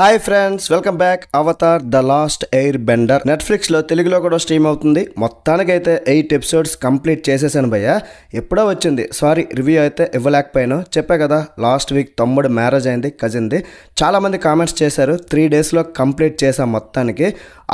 hi friends welcome back Avatar the Last Airbender నెట్ఫ్లిక్స్లో తెలుగులో కూడా స్ట్రీమ్ అవుతుంది మొత్తానికైతే ఎయిట్ ఎపిసోడ్స్ కంప్లీట్ చేసేసాను భయ్య ఎప్పుడో వచ్చింది సారీ రివ్యూ అయితే ఇవ్వలేకపోయాను చెప్పే కదా లాస్ట్ వీక్ తమ్ముడు మ్యారేజ్ అయింది కజిన్ది చాలామంది కామెంట్స్ చేశారు త్రీ డేస్లో కంప్లీట్ చేసాం మొత్తానికి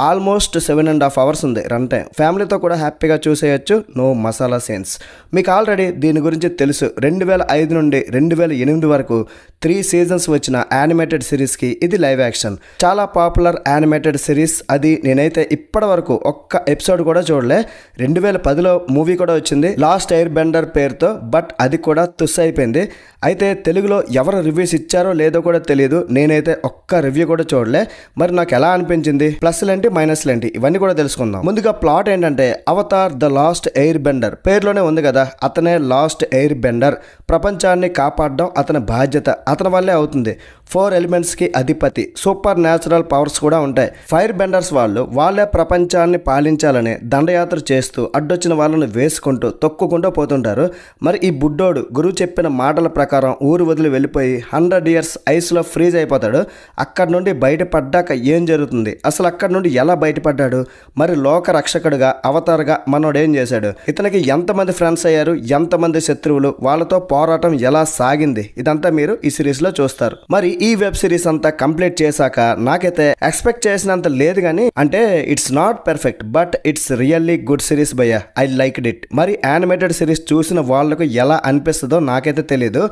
almost seven and half hours ఉంది రన్ టైం ఫ్యామిలీతో కూడా హ్యాపీగా చూసేయచ్చు నో మసాలా సీన్స్ మీకు ఆల్రెడీ దీని గురించి తెలుసు రెండు వేల ఐదు నుండి రెండు వేల ఎనిమిది వరకు త్రీ సీజన్స్ వచ్చిన యానిమేటెడ్ సిరీస్కి ఇది లైవ్ యాక్షన్ చాలా పాపులర్ యానిమేటెడ్ సిరీస్ అది నేనైతే ఇప్పటి వరకు ఒక్క ఎపిసోడ్ కూడా చూడలే రెండు వేల పదిలో మూవీ కూడా వచ్చింది లాస్ట్ ఎయిర్ బెండర్ పేరుతో బట్ అది కూడా తుస్ అయిపోయింది అయితే తెలుగులో ఎవరు రివ్యూస్ ఇచ్చారో లేదో కూడా తెలియదు నేనైతే ఒక్క రివ్యూ కూడా చూడలే మరి నాకు ఎలా అనిపించింది ప్లస్లు ఏంటి మైనస్లు ఏంటి ఇవన్నీ కూడా తెలుసుకుందాం ముందుగా ప్లాట్ ఏంటంటే Avatar the Last Airbender పేరులోనే ఉంది కదా అతనే లాస్ట్ ఎయిర్ బెండర్ ప్రపంచాన్ని కాపాడడం అతని బాధ్యత అతని వల్లే అవుతుంది ఫోర్ ఎలిమెంట్స్కి అధిపతి సూపర్ న్యాచురల్ పవర్స్ కూడా ఉంటాయి ఫైర్ బెండర్స్ వాళ్ళు వాళ్ళే ప్రపంచాన్ని పాలించాలని దండయాత్ర చేస్తూ అడ్డొచ్చిన వాళ్ళని వేసుకుంటూ తొక్కుకుంటూ పోతుంటారు మరి ఈ బుడ్డోడు గురువు చెప్పిన మాటల ప్రకారం ఊరు వదిలి వెళ్ళిపోయి హండ్రెడ్ ఇయర్స్ ఐస్లో ఫ్రీజ్ అయిపోతాడు అక్కడ నుండి బయటపడ్డాక ఏం జరుగుతుంది అసలు అక్కడ నుండి ఎలా బయటపడ్డాడు మరి లోక రక్షకుడుగా అవతారగా మనోడేం చేశాడు ఇతనికి ఎంతమంది ఫ్రెండ్స్ అయ్యారు ఎంతమంది శత్రువులు వాళ్ళతో పోరాటం ఎలా సాగింది ఇదంతా మీరు ఈ సిరీస్లో చూస్తారు మరి ఈ వెబ్ సిరీస్ అంతా కంప్లీట్ చేశాక నాకైతే ఎక్స్పెక్ట్ చేసినంత లేదు కానీ అంటే it's not perfect but it's really good series బయ ఐ లైక్ ఇట్ మరి యానిమేటెడ్ సిరీస్ చూసిన వాళ్ళకు ఎలా అనిపిస్తుందో నాకైతే తెలియదు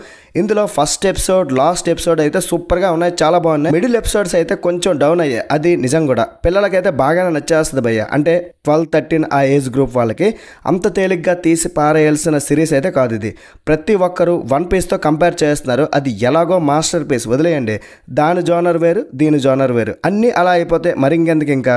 ఇందులో ఫస్ట్ ఎపిసోడ్ లాస్ట్ ఎపిసోడ్ అయితే సూపర్గా ఉన్నాయి చాలా బాగున్నాయి మిడిల్ ఎపిసోడ్స్ అయితే కొంచెం డౌన్ అయ్యాయి అది నిజం కూడా పిల్లలకి నాకైతే బాగానే నచ్చేస్తుంది భయ్య అంటే ట్వెల్వ్ థర్టీన్ ఆ ఏజ్ గ్రూప్ వాళ్ళకి అంత తేలిగ్గా తీసి పారేయాల్సిన సిరీస్ అయితే కాదు ఇది ప్రతి ఒక్కరూ వన్ పీస్తో కంపేర్ చేస్తున్నారు అది ఎలాగో మాస్టర్ పీస్ వదిలేయండి దాని జోనర్ వేరు దీని జోనర్ వేరు అన్నీ అలా అయిపోతే మరింకెందుకు ఇంకా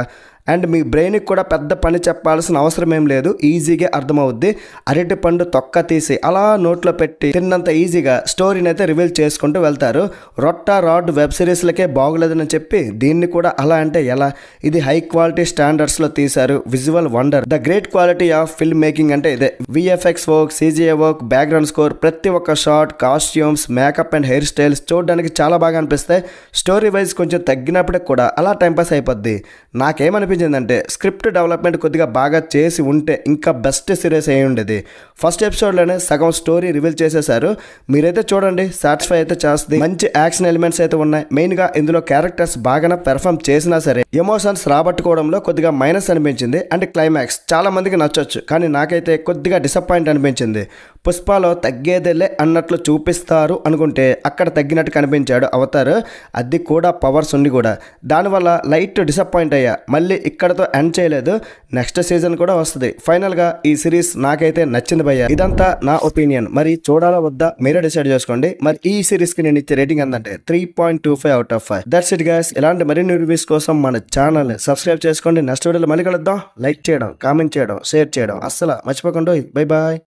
అండ్ మీ బ్రెయిన్కి కూడా పెద్ద పని చెప్పాల్సిన అవసరం ఏం లేదు ఈజీగా అర్థమవుద్ది అరటి పండు తొక్క తీసి అలా నోట్లో పెట్టి తిన్నంత ఈజీగా స్టోరీని అయితే రివీల్ చేసుకుంటూ వెళ్తారు రొట్ట రాడ్ వెబ్ సిరీస్లకే బాగులేదని చెప్పి దీన్ని కూడా అలా అంటే ఎలా ఇది హై క్వాలిటీ స్టాండర్డ్స్లో తీశారు visual wonder the great quality of film making అంటే ఇదే VFX work CGA work background score ప్రతి ఒక్క shot costumes makeup and hair styles చూడడానికి చాలా బాగా అనిపిస్తాయి స్టోరీ వైజ్ కొంచెం తగ్గినప్పటికి కూడా అలా టైంపాస్ అయిపోద్ది నాకేమనిపి అనిపించిందంటే స్క్రిప్ట్ డెవలప్మెంట్ కొద్దిగా బాగా చేసి ఉంటే ఇంకా బెస్ట్ సిరీస్ అయి ఉండేది ఫస్ట్ ఎపిసోడ్లోనే సగం స్టోరీ రివీల్ చేసేశారు మీరైతే చూడండి సాటిస్ఫై అయితే చేస్తుంది మంచి యాక్షన్ ఎలిమెంట్స్ అయితే ఉన్నాయి మెయిన్గా ఇందులో క్యారెక్టర్స్ బాగానే పెర్ఫామ్ చేసినా సరే ఎమోషన్స్ రాబట్టుకోవడంలో కొద్దిగా మైనస్ అనిపించింది అండ్ క్లైమాక్స్ చాలా మందికి నచ్చొచ్చు కానీ నాకైతే కొద్దిగా డిసప్పాయింట్ అనిపించింది పుష్పలో తగ్గేదేలే అన్నట్లు చూపిస్తారు అనుకుంటే అక్కడ తగ్గినట్టు కనిపించాడు అవతారు అది కూడా పవర్స్ ఉండి కూడా దానివల్ల లైట్ డిసప్పాయింట్ అయ్యా మళ్ళీ ఇక్కడతో ఎండ్ చేయలేదు నెక్స్ట్ సీజన్ కూడా వస్తుంది ఫైనల్గా ఈ సిరీస్ నాకైతే నచ్చింది భయ్యా ఇదంతా నా ఒపీనియన్ మరి చూడాలా వద్దా మీరే డిసైడ్ చేసుకోండి మరి ఈ సిరీస్కి నేను ఇచ్చే రేటింగ్ ఏంటంటే three point two five out of five that's it guys ఇలాంటి మరిన్ని రివ్యూస్ కోసం మన ఛానల్ సబ్స్క్రైబ్ చేసుకోండి నెక్స్ట్ వీడియోలో మళ్ళీ కలుద్దాం లైక్ చేయడం కామెంట్ చేయడం షేర్ చేయడం అస్సలు మర్చిపోకుండా బై బాయ్